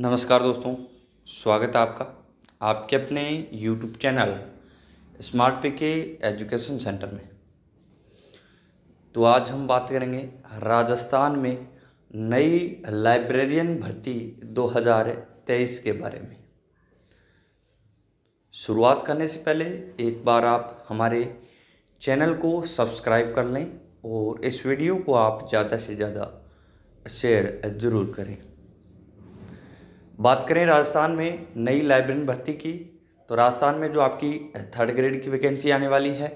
नमस्कार दोस्तों स्वागत है आपका आपके अपने यूट्यूब चैनल स्मार्ट पे के एजुकेशन सेंटर में तो आज हम बात करेंगे राजस्थान में नई लाइब्रेरियन भर्ती 2023 के बारे में शुरुआत करने से पहले एक बार आप हमारे चैनल को सब्सक्राइब कर लें और इस वीडियो को आप ज़्यादा से ज़्यादा शेयर ज़रूर करें बात करें राजस्थान में नई लाइब्रेरियन भर्ती की तो राजस्थान में जो आपकी थर्ड ग्रेड की वैकेंसी आने वाली है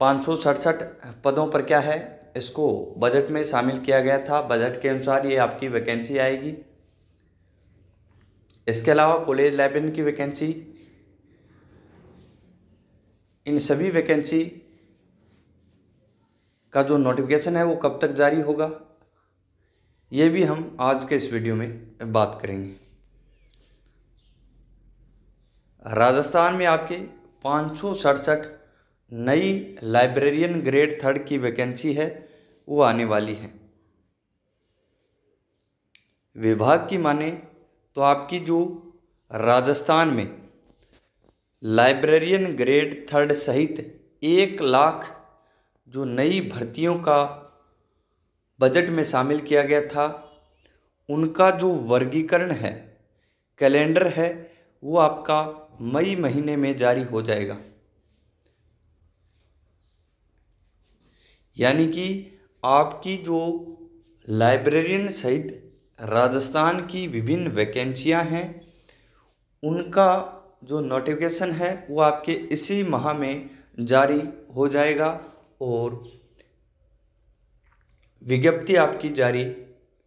पाँच सौ सड़सठ पदों पर क्या है इसको बजट में शामिल किया गया था बजट के अनुसार ये आपकी वैकेंसी आएगी इसके अलावा कॉलेज लाइब्रेरियन की वैकेंसी इन सभी वैकेंसी का जो नोटिफिकेशन है वो कब तक जारी होगा ये भी हम आज के इस वीडियो में बात करेंगे राजस्थान में आपके पाँच नई लाइब्रेरियन ग्रेड थर्ड की वैकेंसी है वो आने वाली है विभाग की माने तो आपकी जो राजस्थान में लाइब्रेरियन ग्रेड थर्ड सहित एक लाख जो नई भर्तियों का बजट में शामिल किया गया था उनका जो वर्गीकरण है कैलेंडर है वो आपका मई महीने में जारी हो जाएगा यानी कि आपकी जो लाइब्रेरियन सहित राजस्थान की विभिन्न वैकेंसियां हैं उनका जो नोटिफिकेशन है वो आपके इसी माह में जारी हो जाएगा और विज्ञप्ति आपकी जारी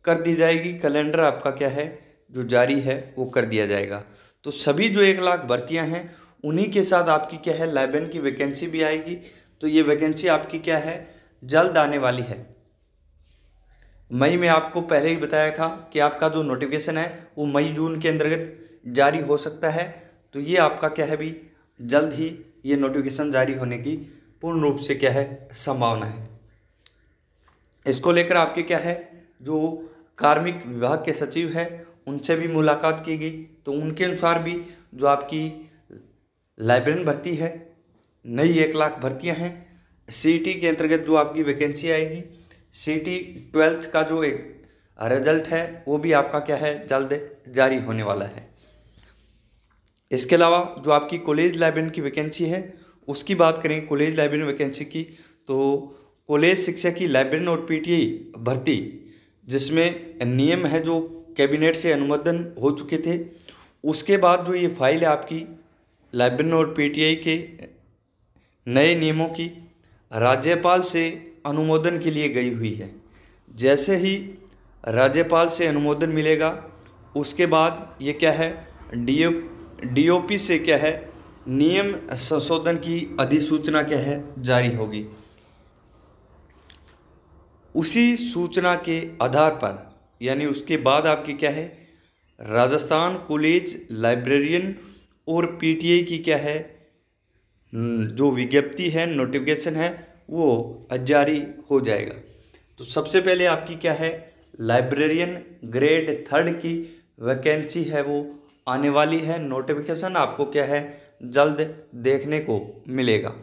कर दी जाएगी कैलेंडर आपका क्या है जो जारी है वो कर दिया जाएगा तो सभी जो एक लाख भर्तियाँ हैं उन्हीं के साथ आपकी क्या है लाइबन की वैकेंसी भी आएगी तो ये वैकेंसी आपकी क्या है जल्द आने वाली है मई में आपको पहले ही बताया था कि आपका जो नोटिफिकेशन है वो मई जून के अंतर्गत जारी हो सकता है तो ये आपका क्या है भी जल्द ही ये नोटिफिकेशन जारी होने की पूर्ण रूप से क्या है संभावना है इसको लेकर आपके क्या है जो कार्मिक विभाग के सचिव है उनसे भी मुलाकात की गई तो उनके अनुसार भी जो आपकी लाइब्रेरियन भर्ती है नई एक लाख भर्तियां हैं सी के अंतर्गत जो आपकी वैकेंसी आएगी सी टी ट्वेल्थ का जो एक रिजल्ट है वो भी आपका क्या है जल्द जारी होने वाला है इसके अलावा जो आपकी कॉलेज लाइब्रेरियन की वैकेंसी है उसकी बात करें कॉलेज लाइब्रेरियन वैकेंसी की तो कॉलेज शिक्षा की लाइब्रेरी और पी टी भर्ती जिसमें नियम है जो कैबिनेट से अनुमोदन हो चुके थे उसके बाद जो ये फाइल है आपकी लाइब्रेरी और पी टी के नए नियमों की राज्यपाल से अनुमोदन के लिए गई हुई है जैसे ही राज्यपाल से अनुमोदन मिलेगा उसके बाद ये क्या है डी डीओपी से क्या है नियम संशोधन की अधिसूचना क्या है जारी होगी उसी सूचना के आधार पर यानी उसके बाद आपकी क्या है राजस्थान कॉलेज लाइब्रेरियन और पीटीए की क्या है हम्म, जो विज्ञप्ति है नोटिफिकेशन है वो जारी हो जाएगा तो सबसे पहले आपकी क्या है लाइब्रेरियन ग्रेड थर्ड की वैकेंसी है वो आने वाली है नोटिफिकेशन आपको क्या है जल्द देखने को मिलेगा